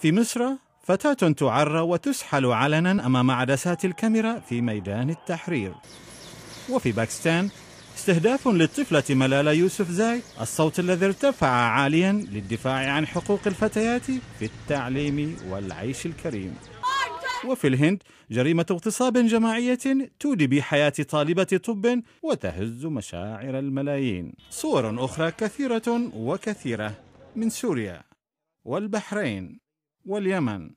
في مصر فتاة تعرى وتسحل علنا أمام عدسات الكاميرا في ميدان التحرير وفي باكستان استهداف للطفلة ملالا يوسف زاي الصوت الذي ارتفع عاليا للدفاع عن حقوق الفتيات في التعليم والعيش الكريم وفي الهند جريمة اغتصاب جماعية تودي بحياة طالبة طب وتهز مشاعر الملايين صور أخرى كثيرة وكثيرة من سوريا والبحرين واليمن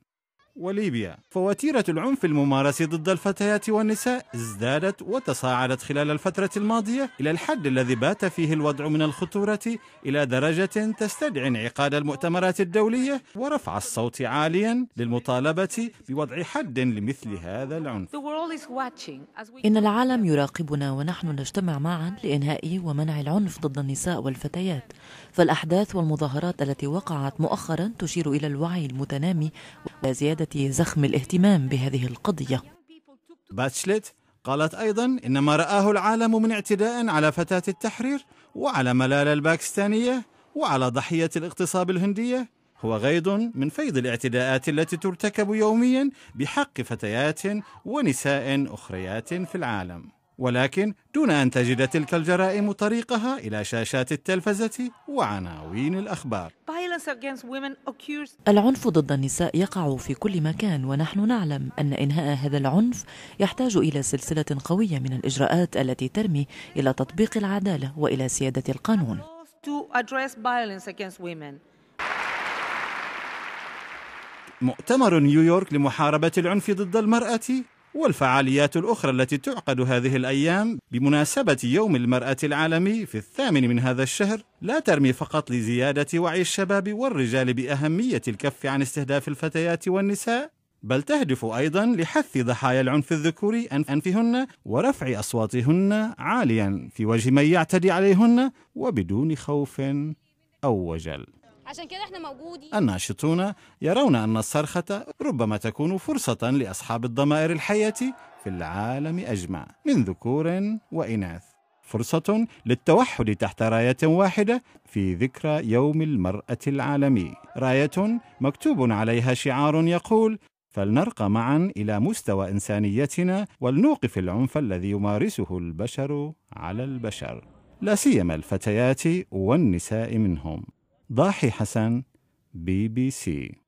وليبيا فوتيرة العنف الممارس ضد الفتيات والنساء ازدادت وتصاعدت خلال الفترة الماضية إلى الحد الذي بات فيه الوضع من الخطورة إلى درجة تستدعي انعقاد المؤتمرات الدولية ورفع الصوت عاليا للمطالبة بوضع حد لمثل هذا العنف إن العالم يراقبنا ونحن نجتمع معا لإنهاء ومنع العنف ضد النساء والفتيات فالأحداث والمظاهرات التي وقعت مؤخرا تشير إلى الوعي المتنامي وزيادة زخم الاهتمام بهذه القضية باتشلت قالت أيضا إن ما رآه العالم من اعتداء على فتاة التحرير وعلى ملالة الباكستانية وعلى ضحية الاغتصاب الهندية هو غيض من فيض الاعتداءات التي ترتكب يوميا بحق فتيات ونساء أخريات في العالم ولكن دون أن تجد تلك الجرائم طريقها إلى شاشات التلفزة وعناوين الأخبار العنف ضد النساء يقع في كل مكان ونحن نعلم أن إنهاء هذا العنف يحتاج إلى سلسلة قوية من الإجراءات التي ترمي إلى تطبيق العدالة وإلى سيادة القانون مؤتمر نيويورك لمحاربة العنف ضد المرأة والفعاليات الأخرى التي تعقد هذه الأيام بمناسبة يوم المرأة العالمي في الثامن من هذا الشهر لا ترمي فقط لزيادة وعي الشباب والرجال بأهمية الكف عن استهداف الفتيات والنساء بل تهدف أيضا لحث ضحايا العنف الذكوري أنفهن ورفع أصواتهن عاليا في وجه من يعتدي عليهن وبدون خوف أو وجل عشان كده احنا موجودين الناشطون يرون أن الصرخة ربما تكون فرصة لأصحاب الضمائر الحية في العالم أجمع من ذكور وإناث فرصة للتوحد تحت راية واحدة في ذكرى يوم المرأة العالمي راية مكتوب عليها شعار يقول فلنرقى معا إلى مستوى إنسانيتنا ولنوقف العنف الذي يمارسه البشر على البشر لا سيما الفتيات والنساء منهم ضاحي حسن بي بي سي